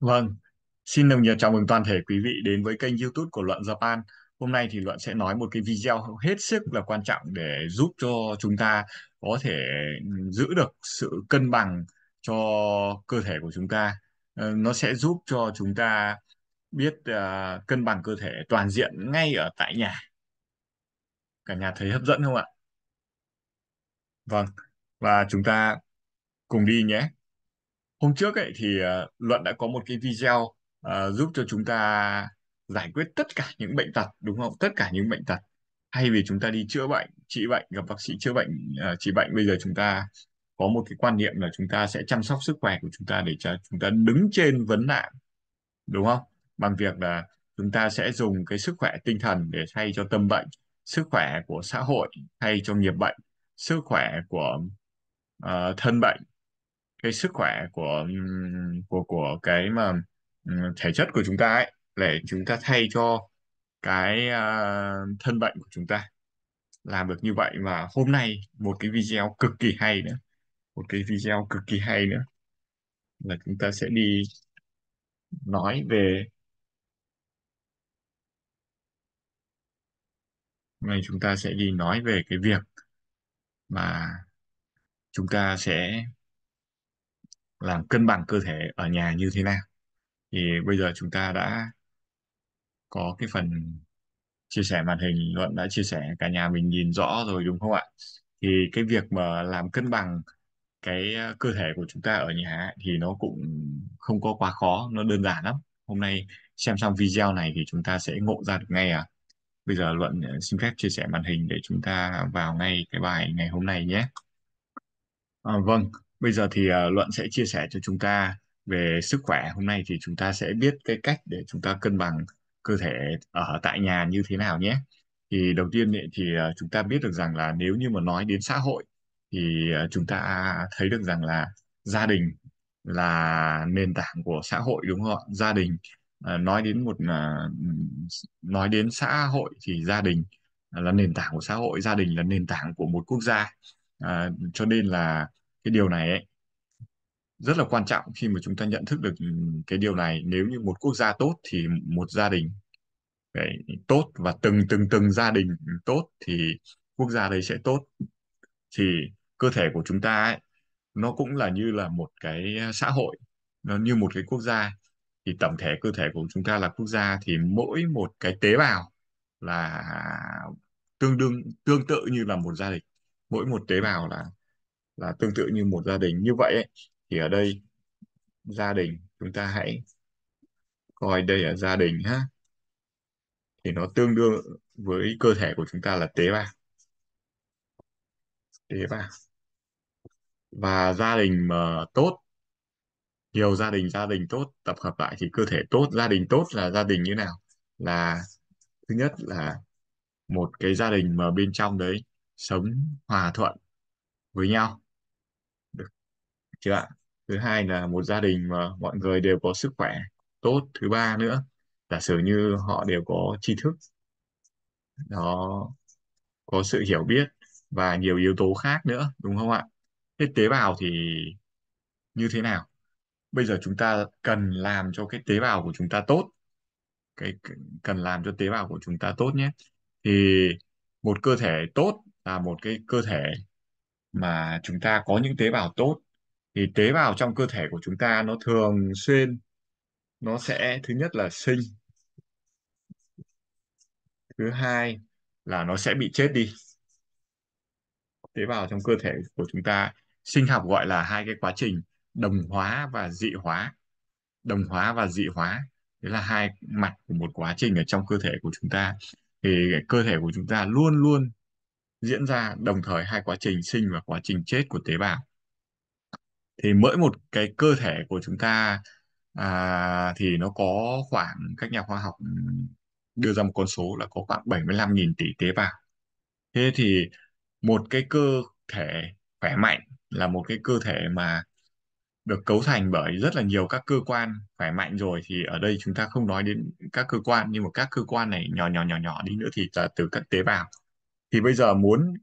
Vâng, xin đồng nghiệp chào mừng toàn thể quý vị đến với kênh YouTube của Luận Japan. Hôm nay thì Luận sẽ nói một cái video hết sức là quan trọng để giúp cho chúng ta có thể ừ, giữ được sự cân bằng cho cơ thể của chúng ta. Ờ, nó sẽ giúp cho chúng ta biết uh, cân bằng cơ thể toàn diện ngay ở tại nhà. Cả nhà thấy hấp dẫn không ạ? Vâng, và chúng ta cùng đi nhé hôm trước ấy thì uh, Luận đã có một cái video uh, giúp cho chúng ta giải quyết tất cả những bệnh tật đúng không? Tất cả những bệnh tật thay vì chúng ta đi chữa bệnh, trị bệnh, gặp bác sĩ chữa bệnh, uh, trị bệnh bây giờ chúng ta có một cái quan niệm là chúng ta sẽ chăm sóc sức khỏe của chúng ta để cho chúng ta đứng trên vấn nạn đúng không? Bằng việc là chúng ta sẽ dùng cái sức khỏe tinh thần để thay cho tâm bệnh, sức khỏe của xã hội thay cho nghiệp bệnh, sức khỏe của uh, thân bệnh cái sức khỏe của của của cái mà ừ, thể chất của chúng ta ấy để chúng ta thay cho cái uh, thân bệnh của chúng ta làm được như vậy và hôm nay một cái video cực kỳ hay nữa một cái video cực kỳ hay nữa là chúng ta sẽ đi nói về ngày chúng ta sẽ đi nói về cái việc mà chúng ta sẽ làm cân bằng cơ thể ở nhà như thế nào thì bây giờ chúng ta đã có cái phần chia sẻ màn hình luận đã chia sẻ cả nhà mình nhìn rõ rồi đúng không ạ thì cái việc mà làm cân bằng cái ờ, cơ thể của chúng ta ở nhà thì nó cũng không có quá khó nó đơn giản lắm hôm nay xem xong video này thì chúng ta sẽ ngộ ra được ngay à bây giờ luận ờ, xin phép chia sẻ màn hình để chúng ta vào ngay cái bài ngày hôm nay nhé à, vâng Bây giờ thì à, Luận sẽ chia sẻ cho chúng ta về sức khỏe. Hôm nay thì chúng ta sẽ biết cái cách để chúng ta cân bằng cơ thể ở tại nhà như thế nào nhé. Thì đầu tiên ấy, thì à, chúng ta biết được rằng là nếu như mà nói đến xã hội thì à, chúng ta thấy được rằng là gia đình là nền tảng của xã hội đúng không ạ? Gia đình à, nói đến một à, nói đến xã hội thì gia đình là nền tảng của xã hội, gia đình là nền tảng của một quốc gia. À, cho nên là cái điều này ấy rất là quan trọng khi mà chúng ta nhận thức được ừ, cái điều này nếu như một quốc gia tốt thì một gia đình đấy, tốt và từng từng từng gia đình tốt thì quốc gia đấy sẽ tốt thì cơ thể của chúng ta ấy, nó cũng là như là một cái ờ, xã hội nó như một cái quốc gia thì tổng thể cơ thể của chúng ta là quốc gia thì mỗi một cái tế bào là tương đương tương tự như là một gia đình mỗi một tế bào là là tương tự như một gia đình như vậy ấy, thì ở đây gia đình chúng ta hãy coi đây là gia đình ha thì nó tương đương với cơ thể của chúng ta là tế bào tế bào và gia đình mà tốt nhiều gia đình gia đình tốt tập hợp lại thì cơ thể tốt gia đình tốt là gia đình như nào là thứ nhất là một cái gia đình mà bên trong đấy sống hòa thuận với nhau chứ ạ thứ hai là một gia đình mà mọi người đều có sức khỏe tốt thứ ba nữa giả sử như họ đều có tri thức nó có sự hiểu biết và nhiều yếu tố khác nữa đúng không ạ thế tế bào thì như thế nào bây giờ chúng ta cần làm cho cái tế bào của chúng ta tốt cái cần làm cho tế bào của chúng ta tốt nhé thì một cơ thể tốt là một cái cơ thể mà chúng ta có những tế bào tốt thì tế bào trong cơ thể của chúng ta nó thường xuyên nó sẽ thứ nhất là sinh thứ hai là nó sẽ bị chết đi tế bào trong cơ thể của chúng ta sinh học gọi là hai cái quá trình đồng hóa và dị hóa đồng hóa và dị hóa đấy là hai mặt của một quá trình ở trong cơ thể của chúng ta thì cơ thể của chúng ta luôn luôn diễn ra đồng thời hai quá trình sinh và quá trình chết của tế bào thì mỗi một cái cơ thể của chúng ta à, thì nó có khoảng các nhà khoa học ừ, đưa ra một con số là có khoảng 75.000 tỷ tế bào thế thì một cái cơ thể khỏe mạnh là một cái cơ thể mà được cấu thành bởi rất là nhiều các cơ quan khỏe mạnh rồi thì ở đây chúng ta không nói đến các cơ quan nhưng mà các cơ quan này nhỏ nhỏ nhỏ nhỏ đi nữa thì là từ các tế bào thì bây giờ muốn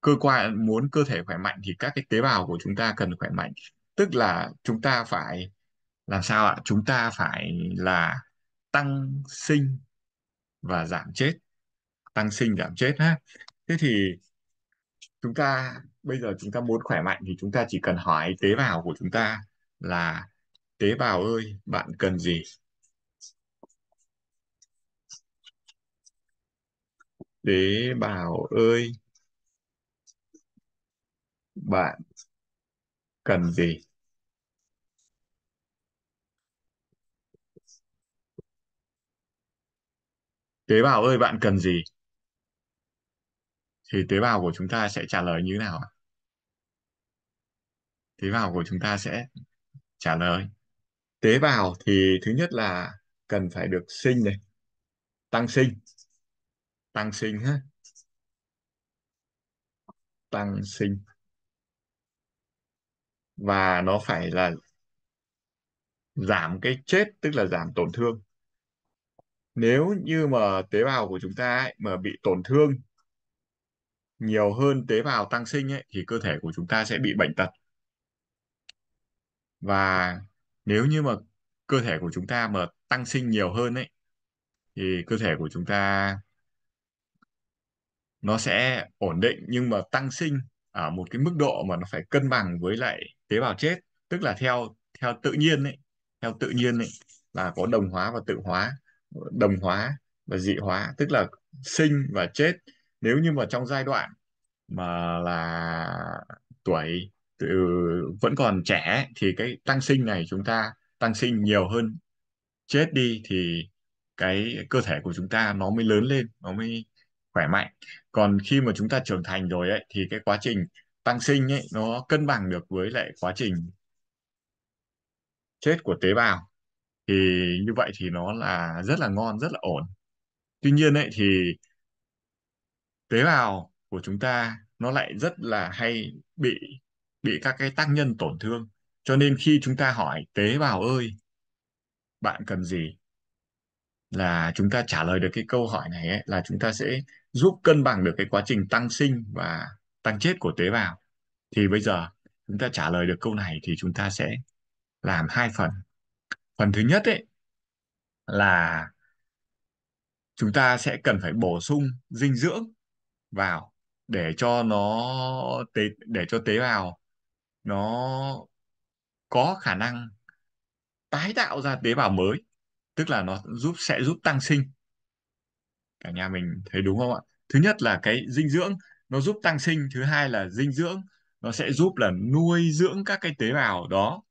cơ quan muốn cơ thể khỏe mạnh thì các cái tế bào của chúng ta cần khỏe mạnh tức là chúng ta phải làm sao ạ chúng ta phải là tăng sinh và giảm chết tăng sinh giảm chết ha thế thì chúng ta bây giờ chúng ta muốn khỏe mạnh thì chúng ta chỉ cần hỏi tế bào của chúng ta là tế bào ơi bạn cần gì tế bào ơi bạn cần gì tế bào ơi bạn cần gì thì tế bào của chúng ta sẽ trả lời như thế nào ạ tế bào của chúng ta sẽ trả lời tế bào thì thứ nhất là cần phải được sinh này tăng sinh tăng sinh ha tăng sinh và nó phải là giảm cái chết tức là giảm tổn thương nếu như mà tế bào của chúng ta ấy, mà bị tổn thương nhiều hơn tế bào tăng sinh ấy, thì cơ thể của chúng ta sẽ bị bệnh tật và nếu như mà cơ thể của chúng ta mà tăng sinh nhiều hơn ấy thì cơ thể của chúng ta nó sẽ ổn định nhưng mà tăng sinh à, một cái mức độ mà nó phải cân bằng với lại tế bào chết tức là theo theo tự nhiên ấy theo tự nhiên ấy là có đồng hóa và tự hóa đồng hóa và dị hóa tức là sinh và chết nếu như mà trong giai đoạn mà là tuổi từ, vẫn còn trẻ thì cái tăng sinh này chúng ta tăng sinh nhiều hơn chết đi thì cái cơ thể của chúng ta nó mới lớn lên nó mới khỏe mạnh còn khi mà chúng ta trưởng thành rồi ấy thì cái quá trình tăng sinh ấy nó cân bằng được với lại quá trình chết của tế bào thì như vậy thì nó là rất là ngon rất là ổn tuy nhiên ấy thì tế bào của chúng ta nó lại rất là hay bị bị các cái tác nhân tổn thương cho nên khi chúng ta hỏi tế bào ơi bạn cần gì là chúng ta trả lời được cái câu hỏi này ấy, là chúng ta sẽ giúp cân bằng được cái quá trình tăng sinh và tăng chết của tế bào thì bây giờ chúng ta trả lời được câu này thì chúng ta sẽ làm hai phần phần thứ nhất ấy là chúng ta sẽ cần phải bổ sung dinh dưỡng vào để cho nó tế để cho tế bào nó có khả năng tái tạo ra tế bào mới tức là nó giúp sẽ giúp tăng sinh cả nhà mình thấy đúng không ạ thứ nhất là cái dinh dưỡng nó giúp tăng sinh thứ hai là dinh dưỡng nó sẽ giúp là nuôi dưỡng các cái tế bào đó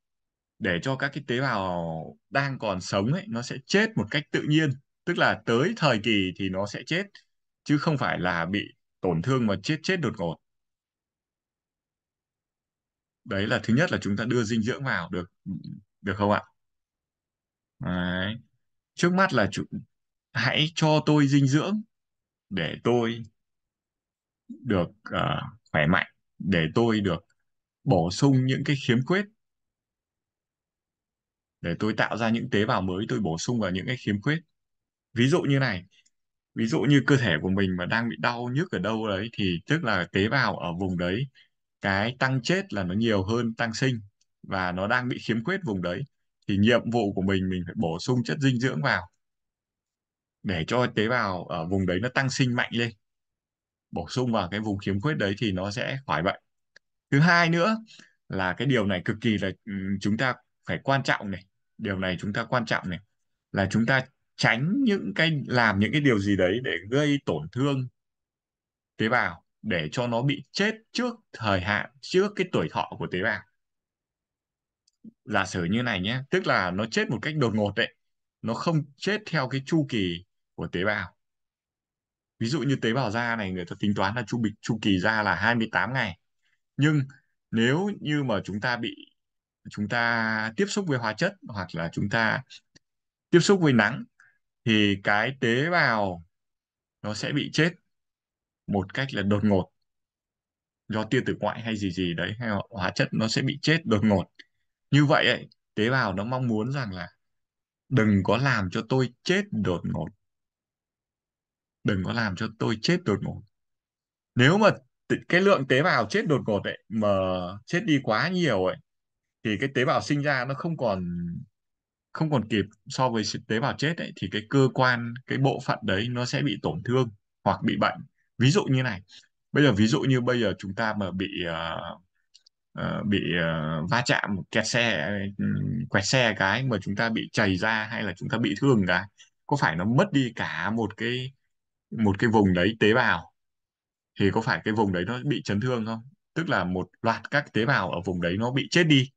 để cho các cái tế bào đang còn sống ấy nó sẽ chết một cách tự nhiên tức là tới thời kỳ thì nó sẽ chết chứ không phải là bị tổn thương mà chết chết đột ngột đấy là thứ nhất là chúng ta đưa dinh dưỡng vào được được không ạ đấy. trước mắt là hãy cho tôi dinh dưỡng để tôi được uh, khỏe mạnh để tôi được bổ sung những cái khiếm khuyết để tôi tạo ra những tế bào mới tôi bổ sung vào những cái khiếm khuyết ví dụ như này ví dụ như cơ thể của mình mà đang bị đau nhức ở đâu đấy thì tức là tế bào ở vùng đấy cái tăng chết là nó nhiều hơn tăng sinh và nó đang bị khiếm khuyết vùng đấy thì nhiệm vụ của mình mình phải bổ sung chất dinh dưỡng vào để cho tế bào ở vùng đấy nó tăng sinh mạnh lên bổ sung vào cái vùng khiếm khuyết đấy thì nó sẽ khỏi bệnh thứ hai nữa là cái điều này cực kỳ là ừ, chúng ta phải quan trọng này điều này chúng ta quan trọng này là chúng ta tránh những cái làm những cái điều gì đấy để gây tổn thương tế bào để cho nó bị chết trước thời hạn trước cái tuổi thọ của tế bào giả sử như này nhé tức là nó chết một cách đột ngột đấy nó không chết theo cái chu kỳ của tế bào ví dụ như tế bào da này người ta tính toán là chu bình chu kỳ da là 28 ngày nhưng nếu như mà chúng ta bị chúng ta tiếp xúc với hóa chất hoặc là chúng ta tiếp xúc với nắng thì cái tế bào nó sẽ bị chết một cách là đột ngột do tia tử ngoại hay gì gì đấy hay hóa chất nó sẽ bị chết đột ngột như vậy ấy, tế bào nó mong muốn rằng là đừng có làm cho tôi chết đột ngột đừng có làm cho tôi chết đột ngột nếu mà cái lượng tế bào chết đột ngột ấy mà chết đi quá nhiều ấy thì cái tế bào sinh ra nó không còn không còn kịp so với tế bào chết ấy thì cái cơ quan cái bộ phận đấy nó sẽ bị tổn thương hoặc bị bệnh ví dụ như này bây giờ ví dụ như bây giờ chúng ta mà bị uh, uh, bị uh, va chạm kẹt xe ừ, quẹt xe cái mà chúng ta bị chảy ra hay là chúng ta bị thương cái có phải nó mất đi cả một cái một cái vùng đấy tế bào thì có phải cái vùng đấy nó bị chấn thương không tức là một loạt các tế bào ở vùng đấy nó bị chết đi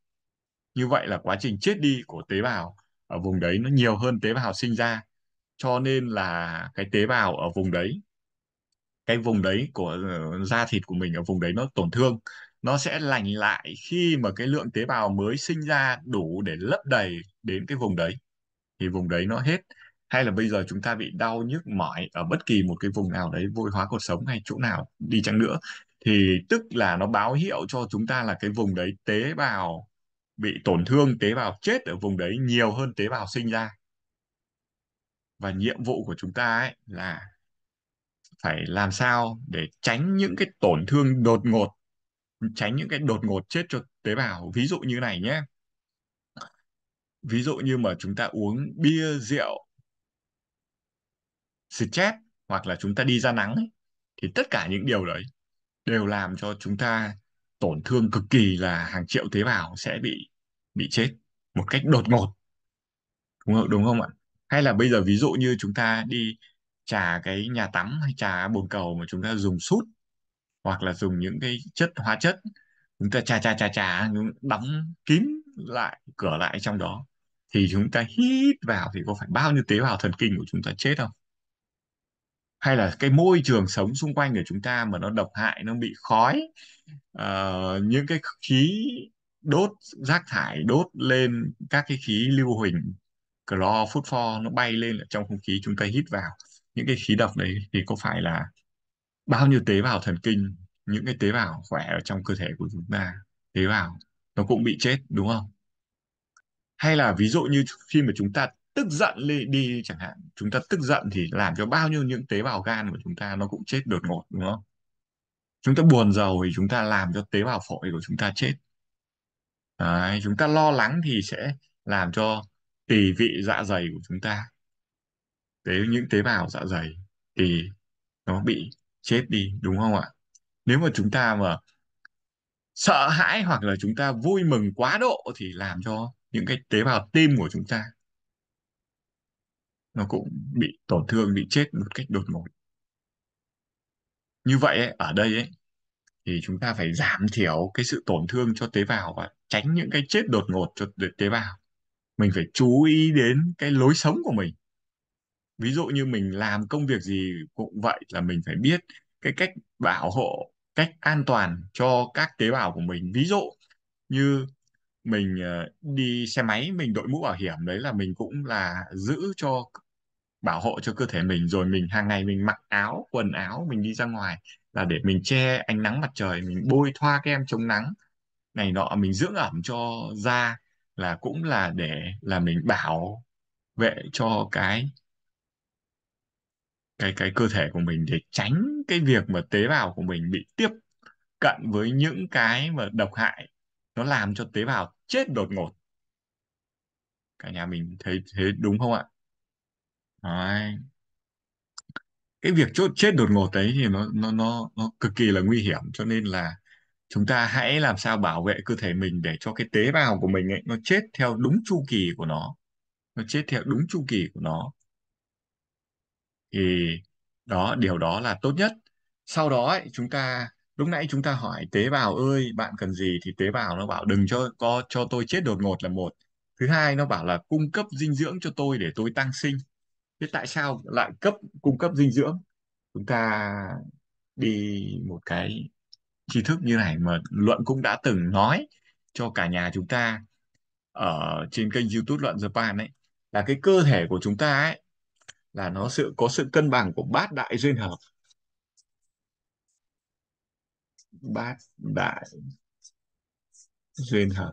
như vậy là quá trình chết đi của tế bào ở vùng đấy nó nhiều hơn tế bào sinh ra cho nên là cái tế bào ở vùng đấy cái vùng đấy của ờ, da thịt của mình ở vùng đấy nó tổn thương nó sẽ lành lại khi mà cái lượng tế bào mới sinh ra đủ để lấp đầy đến cái vùng đấy thì vùng đấy nó hết hay là bây giờ chúng ta bị đau nhức mỏi ở bất kỳ một cái vùng nào đấy vôi hóa cuộc sống hay chỗ nào đi chăng nữa thì tức là nó báo hiệu cho chúng ta là cái vùng đấy tế bào bị tổn thương tế bào chết ở vùng đấy nhiều hơn tế bào sinh ra và nhiệm vụ của chúng ta ấy là phải làm sao để tránh những cái tổn thương đột ngột tránh những cái đột ngột chết cho tế bào ví dụ như này nhé ví dụ như mà chúng ta uống bia rượu stress hoặc là chúng ta đi ra nắng ấy, thì tất cả những điều đấy đều làm cho chúng ta tổn thương cực kỳ là hàng triệu tế bào sẽ bị bị chết một cách đột ngột đúng không đúng không ạ hay là bây giờ ví dụ như chúng ta đi trà cái nhà tắm hay trà bồn cầu mà chúng ta dùng sút hoặc là dùng những cái chất hóa chất chúng ta trà trà trà trà đóng kín lại cửa lại trong đó thì chúng ta hít vào thì có phải bao nhiêu tế bào thần kinh của chúng ta chết không hay là cái môi trường sống xung quanh của chúng ta mà nó độc hại nó bị khói uh, những cái khí đốt rác thải đốt lên các cái khí lưu huỳnh clo phốt pho nó bay lên ở trong không khí chúng ta hít vào những cái khí độc đấy thì có phải là bao nhiêu tế bào thần kinh những cái tế bào khỏe ở trong cơ thể của chúng ta tế bào nó cũng bị chết đúng không hay là ví dụ như khi mà chúng ta tức giận đi, đi chẳng hạn chúng ta tức giận thì làm cho bao nhiêu những tế bào gan của chúng ta nó cũng chết đột ngột đúng không chúng ta buồn giàu thì chúng ta làm cho tế bào phổi của chúng ta chết Đấy, chúng ta lo lắng thì sẽ làm cho tỳ vị dạ dày của chúng ta tế những tế bào dạ dày thì nó bị chết đi đúng không ạ nếu mà chúng ta mà sợ hãi hoặc là chúng ta vui mừng quá độ thì làm cho những cái tế bào tim của chúng ta nó cũng bị tổn thương bị chết một cách đột ngột như vậy ấy, ở đây ấy, thì chúng ta phải giảm thiểu cái sự tổn thương cho tế bào và tránh những cái chết đột ngột cho tế bào mình phải chú ý đến cái lối sống của mình ví dụ như mình làm công việc gì cũng vậy là mình phải biết cái cách bảo hộ cách an toàn cho các tế bào của mình ví dụ như mình ờ, đi xe máy mình đội mũ bảo hiểm đấy là mình cũng là giữ cho bảo hộ cho cơ thể mình rồi mình hàng ngày mình mặc áo quần áo mình đi ra ngoài là để mình che ánh nắng mặt trời mình bôi thoa kem chống nắng này nọ mình dưỡng ẩm cho da là cũng là để là mình bảo vệ cho cái cái cái cơ thể của mình để tránh cái việc mà tế bào của mình bị tiếp cận với những cái mà độc hại nó làm cho tế bào chết đột ngột cả nhà mình thấy thế đúng không ạ Đấy. Cái việc chốt chết đột ngột đấy thì nó nó nó nó cực kỳ là nguy hiểm cho nên là chúng ta hãy làm sao bảo vệ cơ thể mình để cho cái tế bào của mình ấy nó chết theo đúng chu kỳ của nó nó chết theo đúng chu kỳ của nó thì đó điều đó là tốt nhất sau đó ấy, chúng ta lúc nãy chúng ta hỏi tế bào ơi bạn cần gì thì tế bào nó bảo đừng cho có cho tôi chết đột ngột là một thứ hai nó bảo là cung cấp dinh dưỡng cho tôi để tôi tăng sinh thế tại sao lại cấp cung cấp dinh dưỡng chúng ta đi một cái tri thức như này mà luận cũng đã từng nói cho cả nhà chúng ta ở trên kênh youtube luận japan ấy là cái cơ thể của chúng ta ấy là nó sự có sự cân bằng của bát đại duyên hợp bát đại duyên hợp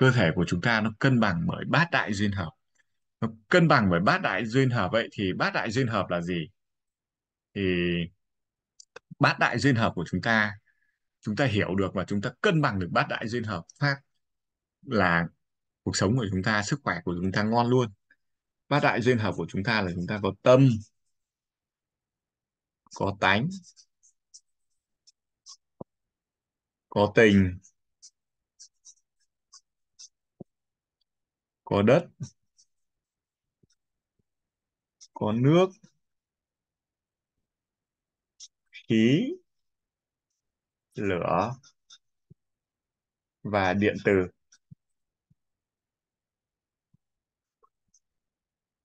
cơ thể của chúng ta nó cân bằng bởi bát đại duyên hợp nó cân bằng bởi bát đại duyên hợp vậy thì bát đại duyên hợp là gì thì bát đại duyên hợp của chúng ta chúng ta hiểu được và chúng ta cân bằng được bát đại duyên hợp phát là cuộc sống của chúng ta sức khỏe của chúng ta ngon luôn bát đại duyên hợp của chúng ta là chúng ta có tâm có tánh có tình có đất có nước khí lửa và điện từ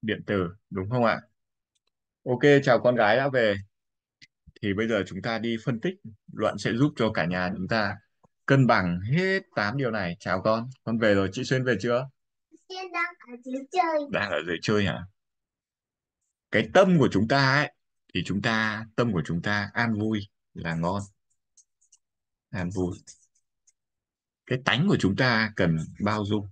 điện tử đúng không ạ ok chào con gái đã về thì bây giờ chúng ta đi phân tích luận sẽ giúp cho cả nhà chúng ta cân bằng hết 8 điều này chào con con về rồi chị xuyên về chưa tiên đang ở dưới chơi. Đang ở dưới chơi hả? Cái tâm của chúng ta ấy thì chúng ta tâm của chúng ta an vui là ngon. An vui. Cái tánh của chúng ta cần bao dung.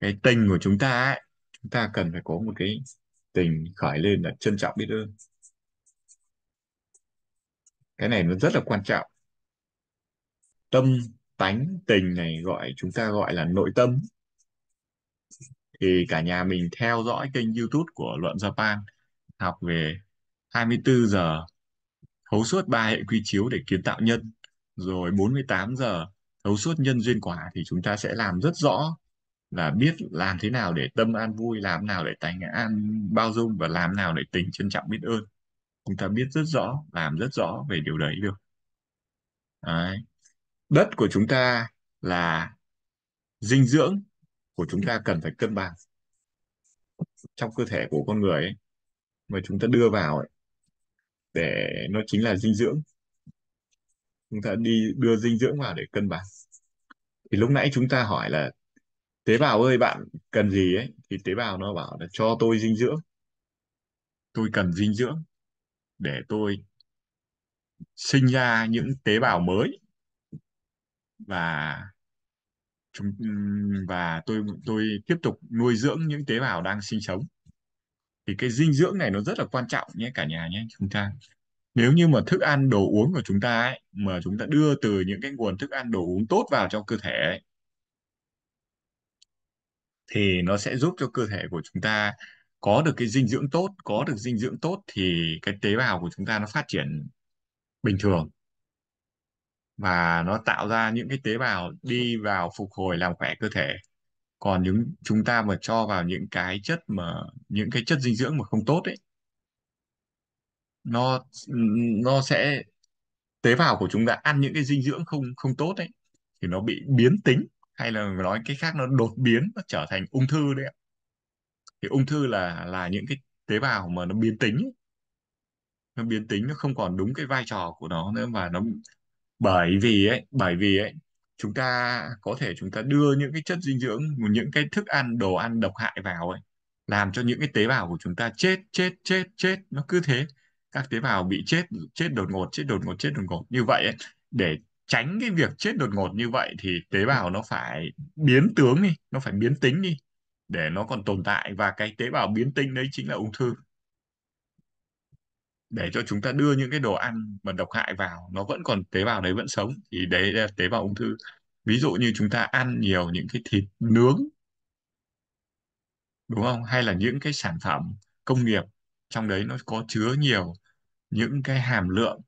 Cái tình của chúng ta ấy, chúng ta cần phải có một cái tình khởi lên là trân trọng biết ơn. Cái này nó rất là quan trọng tâm tánh tình này gọi chúng ta gọi là nội tâm thì cả nhà mình theo dõi kênh YouTube của Luận Japan học về 24 giờ thấu suốt ba hệ quy chiếu để kiến tạo nhân rồi 48 giờ thấu suốt nhân duyên quả thì chúng ta sẽ làm rất rõ là biết làm thế nào để tâm an vui làm nào để tánh an bao dung và làm nào để tình trân trọng biết ơn chúng ta biết rất rõ làm rất rõ về điều đấy được đấy đất của chúng ta là dinh dưỡng của chúng ta cần phải cân bằng trong cơ thể của con người ấy, mà chúng ta đưa vào ấy, để nó chính là dinh dưỡng chúng ta đi đưa dinh dưỡng vào để cân bằng thì lúc nãy chúng ta hỏi là tế bào ơi bạn cần gì ấy thì tế bào nó bảo là cho tôi dinh dưỡng tôi cần dinh dưỡng để tôi sinh ra những tế bào mới và chúng và tôi tôi tiếp tục nuôi dưỡng những tế bào đang sinh sống thì cái dinh dưỡng này nó rất là quan trọng nhé cả nhà nhé chúng ta nếu như mà thức ăn đồ uống của chúng ta ấy, mà chúng ta đưa từ những cái nguồn thức ăn đồ uống tốt vào trong cơ thể ấy, thì nó sẽ giúp cho cơ thể của chúng ta có được cái dinh dưỡng tốt có được dinh dưỡng tốt thì cái tế bào của chúng ta nó phát triển bình thường và nó tạo ra những cái tế bào đi vào phục hồi làm khỏe cơ thể còn những chúng ta mà cho vào những cái chất mà những cái chất dinh dưỡng mà không tốt ấy nó nó sẽ tế bào của chúng ta ăn những cái dinh dưỡng không không tốt ấy thì nó bị biến tính hay là nói cái khác nó đột biến nó trở thành ung thư đấy ạ thì ung thư là là những cái tế bào mà nó biến tính nó biến tính nó không còn đúng cái vai trò của nó nữa và nó bởi vì ấy bởi vì ấy chúng ta có thể chúng ta đưa những cái chất dinh dưỡng những cái thức ăn đồ ăn độc hại vào ấy làm cho những cái tế bào của chúng ta chết chết chết chết nó cứ thế các tế bào bị chết chết đột ngột chết đột ngột chết đột ngột như vậy ấy, để tránh cái việc chết đột ngột như vậy thì tế bào nó phải biến tướng đi nó phải biến tính đi để nó còn tồn tại và cái tế bào biến tính đấy chính là ung thư để cho chúng ta đưa những cái đồ ăn mà độc hại vào nó vẫn còn tế bào đấy vẫn sống thì đấy là tế bào ung thư ví dụ như chúng ta ăn nhiều những cái thịt nướng đúng không hay là những cái sản phẩm công nghiệp trong đấy nó có chứa nhiều những cái hàm lượng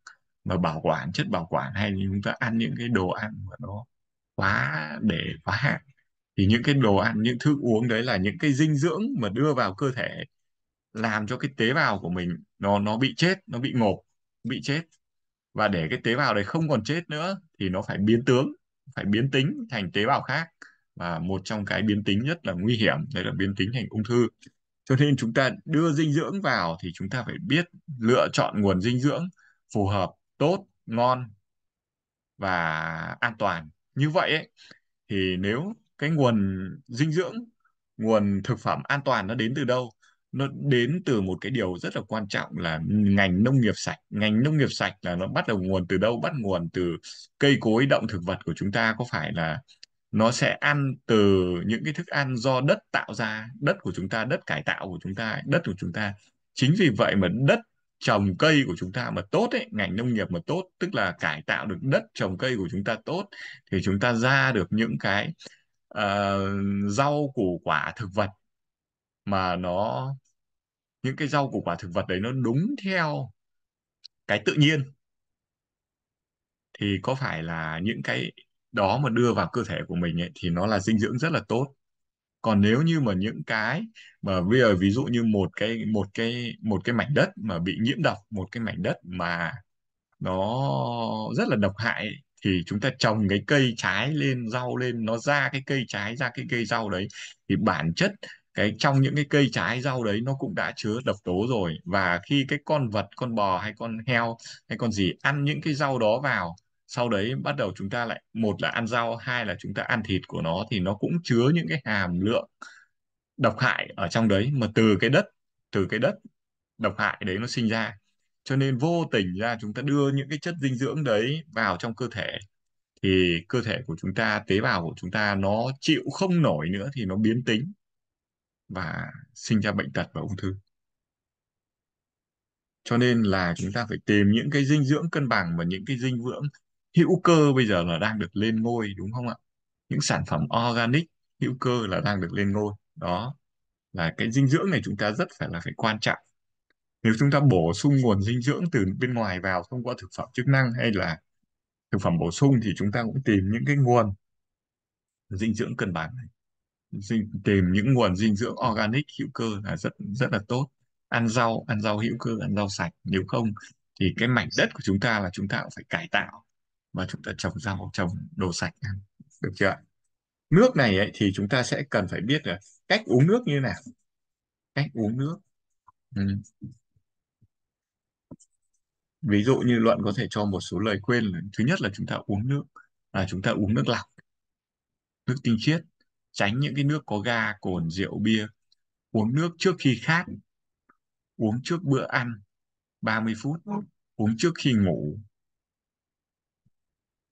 mà bảo quản chất bảo quản hay chúng ta ăn những cái đồ ăn mà nó quá để quá hạn thì những cái đồ ăn những thức uống đấy là những cái dinh dưỡng mà đưa vào cơ thể làm cho cái tế bào của mình nó nó bị chết nó bị ngộp bị chết và để cái tế bào đấy không còn chết nữa thì nó phải biến tướng phải biến tính thành tế bào khác và một trong cái biến tính nhất là nguy hiểm đấy là biến tính thành ung thư cho nên chúng ta đưa dinh dưỡng vào thì chúng ta phải biết lựa chọn nguồn dinh dưỡng phù hợp tốt ngon và an toàn như vậy ấy, thì nếu cái nguồn dinh dưỡng nguồn thực phẩm an toàn nó đến từ đâu nó đến từ một cái điều rất là quan trọng là ngành nông nghiệp sạch ngành nông nghiệp sạch là nó bắt đầu nguồn từ đâu bắt nguồn từ cây cối động thực vật của chúng ta có phải là nó sẽ ăn từ những cái thức ăn do đất tạo ra đất của chúng ta đất cải tạo của chúng ta đất của chúng ta chính vì vậy mà đất trồng cây của chúng ta mà tốt ấy, ngành nông nghiệp mà tốt tức là cải tạo được đất trồng cây của chúng ta tốt thì chúng ta ra được những cái uh, rau củ quả thực vật mà nó những cái rau củ quả thực vật đấy nó đúng theo cái tự nhiên thì có phải là những cái đó mà đưa vào cơ thể của mình ấy, thì nó là dinh dưỡng rất là tốt còn nếu như mà những cái mà bây giờ ví dụ như một cái một cái một cái mảnh đất mà bị nhiễm độc một cái mảnh đất mà nó rất là độc hại thì chúng ta trồng cái cây trái lên rau lên nó ra cái cây trái ra cái cây rau đấy thì bản chất cái trong những cái cây trái rau đấy nó cũng đã chứa độc tố rồi và khi cái con vật con bò hay con heo hay con gì ăn những cái rau đó vào sau đấy bắt đầu chúng ta lại một là ăn rau hai là chúng ta ăn thịt của nó thì nó cũng chứa những cái hàm lượng độc hại ở trong đấy mà từ cái đất từ cái đất độc hại đấy nó sinh ra cho nên vô tình ra chúng ta đưa những cái chất dinh dưỡng đấy vào trong cơ thể thì cơ thể của chúng ta tế bào của chúng ta nó chịu không nổi nữa thì nó biến tính và sinh ra bệnh tật và ung thư cho nên là chúng ta phải tìm những cái dinh dưỡng cân bằng và những cái dinh dưỡng hữu cơ bây giờ là đang được lên ngôi đúng không ạ những sản phẩm organic hữu cơ là đang được lên ngôi đó là cái dinh dưỡng này chúng ta rất phải là phải quan trọng nếu chúng ta bổ sung nguồn dinh dưỡng từ bên ngoài vào thông qua thực phẩm chức năng hay là thực phẩm bổ sung thì chúng ta cũng tìm những cái nguồn dinh dưỡng cân bằng này dinh tìm những nguồn dinh dưỡng organic hữu cơ là rất rất là tốt ăn rau ăn rau hữu cơ ăn rau sạch nếu không thì cái mảnh đất của chúng ta là chúng ta cũng phải cải tạo và chúng ta trồng rau trồng đồ sạch được chưa nước này ấy, thì chúng ta sẽ cần phải biết là cách uống nước như thế nào cách uống nước ừ. ví dụ như luận có thể cho một số lời khuyên là thứ nhất là chúng ta uống nước là chúng ta uống nước lọc nước tinh khiết tránh những cái nước có ga cồn rượu bia uống nước trước khi khát uống trước bữa ăn 30 phút vâng. uống trước khi ngủ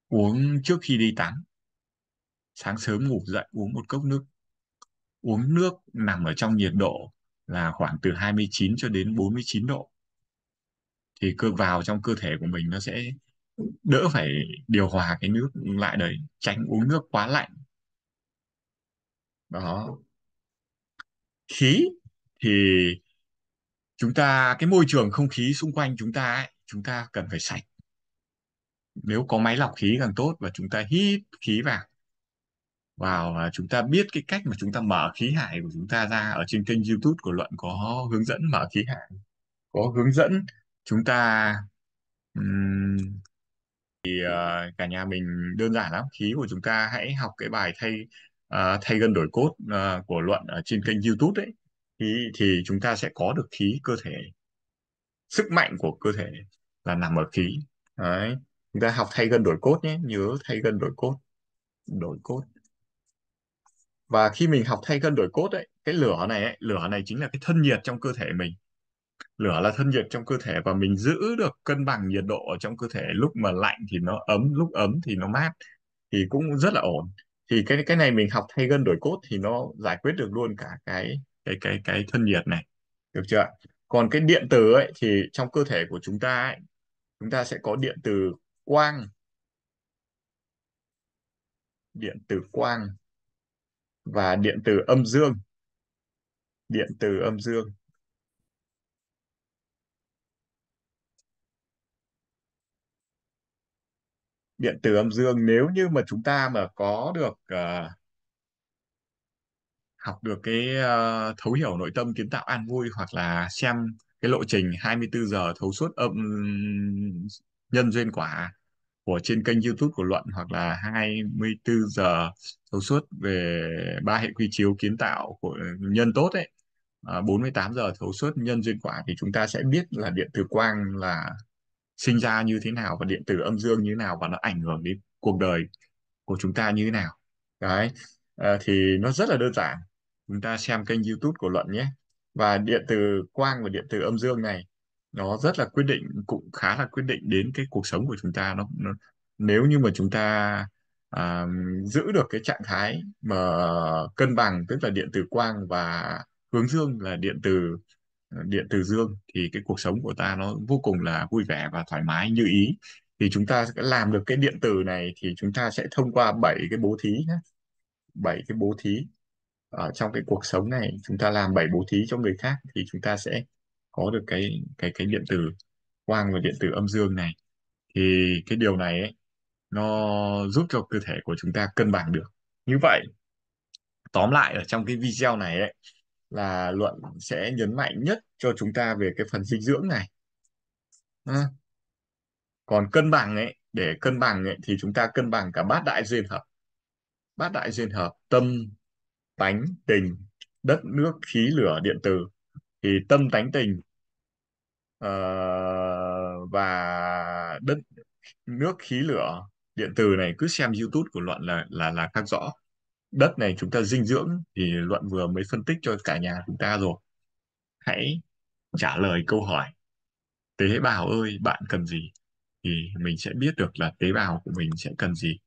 uống trước khi đi tắm sáng sớm ngủ dậy uống một cốc nước uống nước nằm ở trong nhiệt độ là khoảng từ 29 cho đến 49 độ thì cơ vào trong cơ thể của mình nó sẽ đỡ phải điều hòa cái nước lại đấy tránh uống nước quá lạnh đó khí thì chúng ta cái môi trường không khí xung quanh chúng ta ấy, chúng ta cần phải sạch nếu có máy lọc khí càng tốt và chúng ta hít khí vào vào và chúng ta biết cái cách mà chúng ta mở khí hải của chúng ta ra ở trên kênh YouTube của luận có hướng dẫn mở khí hải có hướng dẫn chúng ta um, thì uh, cả nhà mình đơn giản lắm khí của chúng ta hãy học cái bài thay à, thay gân đổi cốt à, của luận ở trên kênh YouTube đấy thì thì chúng ta sẽ có được khí cơ thể sức mạnh của cơ thể là nằm ở khí đấy chúng ta học thay gân đổi cốt nhé nhớ thay gân đổi cốt đổi cốt và khi mình học thay gân đổi cốt ấy cái lửa này ấy, lửa này chính là cái thân nhiệt trong cơ thể mình lửa là thân nhiệt trong cơ thể và mình giữ được cân bằng nhiệt độ ở trong cơ thể lúc mà lạnh thì nó ấm lúc ấm thì nó mát thì cũng rất là ổn thì cái cái này mình học thay gân đổi cốt thì nó giải quyết được luôn cả cái cái cái cái thân nhiệt này được chưa còn cái điện từ ấy thì trong cơ thể của chúng ta ấy, chúng ta sẽ có điện từ quang điện từ quang và điện từ âm dương điện từ âm dương điện tử âm dương nếu như mà chúng ta mà có được uh, học được cái uh, thấu hiểu nội tâm kiến tạo an vui hoặc là xem cái lộ trình 24 giờ thấu suốt âm nhân duyên quả của trên kênh YouTube của Luận hoặc là 24 giờ thấu suốt về ba hệ quy chiếu kiến tạo của nhân tốt ấy à, ờ, 48 giờ thấu suốt nhân duyên quả thì chúng ta sẽ biết là điện tử quang là sinh ra như thế nào và điện tử âm dương như thế nào và nó ảnh hưởng đến cuộc đời của chúng ta như thế nào đấy à, thì nó rất là đơn giản chúng ta xem kênh youtube của luận nhé và điện từ quang và điện từ âm dương này nó rất là quyết định cũng khá là quyết định đến cái cuộc sống của chúng ta nó, nó nếu như mà chúng ta à, giữ được cái trạng thái mà cân bằng tức là điện từ quang và hướng dương là điện từ điện từ dương thì cái cuộc sống của ta nó vô cùng là vui vẻ và thoải mái như ý thì chúng ta sẽ làm được cái điện từ này thì chúng ta sẽ thông qua bảy cái bố thí nhé bảy cái bố thí ở trong cái cuộc sống này chúng ta làm bảy bố thí cho người khác thì chúng ta sẽ có được cái cái cái điện từ quang và điện từ âm dương này thì cái điều này ấy, nó giúp cho cơ thể của chúng ta cân bằng được như vậy tóm lại ở trong cái video này ấy là luận sẽ nhấn mạnh nhất cho chúng ta về cái phần dinh dưỡng này à. còn cân bằng ấy để cân bằng ấy, thì chúng ta cân bằng cả bát đại duyên hợp bát đại duyên hợp tâm tánh tình đất nước khí lửa điện tử. thì tâm tánh tình uh, và đất nước khí lửa điện tử này cứ xem YouTube của luận là là là khác rõ đất này chúng ta dinh dưỡng thì luận vừa mới phân tích cho cả nhà chúng ta rồi hãy trả lời câu hỏi tế bào ơi bạn cần gì thì mình sẽ biết được là tế bào của mình sẽ cần gì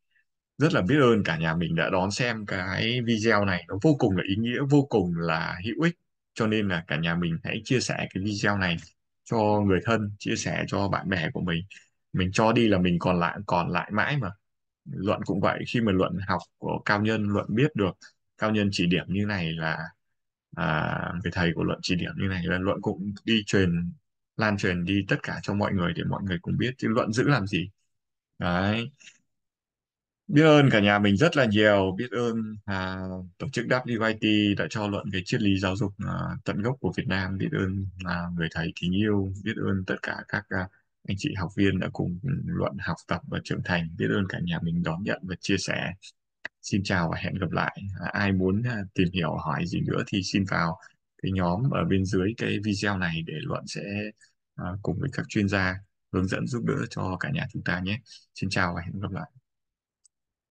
rất là biết ơn cả nhà mình đã đón xem cái video này nó vô cùng là ý nghĩa vô cùng là hữu ích cho nên là cả nhà mình hãy chia sẻ cái video này cho người thân chia sẻ cho bạn bè của mình mình cho đi là mình còn lại còn lại mãi mà luận cũng vậy khi mà luận học của cao nhân luận biết được cao nhân chỉ điểm như này là à, người thầy của luận chỉ điểm như này là luận cũng đi truyền lan truyền đi tất cả cho mọi người để mọi người cũng biết chứ luận giữ làm gì đấy biết ơn cả nhà mình rất là nhiều biết ơn à, tổ chức WIT đã cho luận cái triết lý giáo dục à, tận gốc của Việt Nam biết ơn à, người thầy kính yêu biết ơn tất cả các à, anh chị học viên đã cùng luận học tập và trưởng thành biết ơn cả nhà mình đón nhận và chia sẻ xin chào và hẹn gặp lại à, ai muốn à, tìm hiểu hỏi gì nữa thì xin vào cái nhóm ở bên dưới cái video này để luận sẽ à, cùng với các chuyên gia hướng dẫn giúp đỡ cho cả nhà chúng ta nhé xin chào và hẹn gặp lại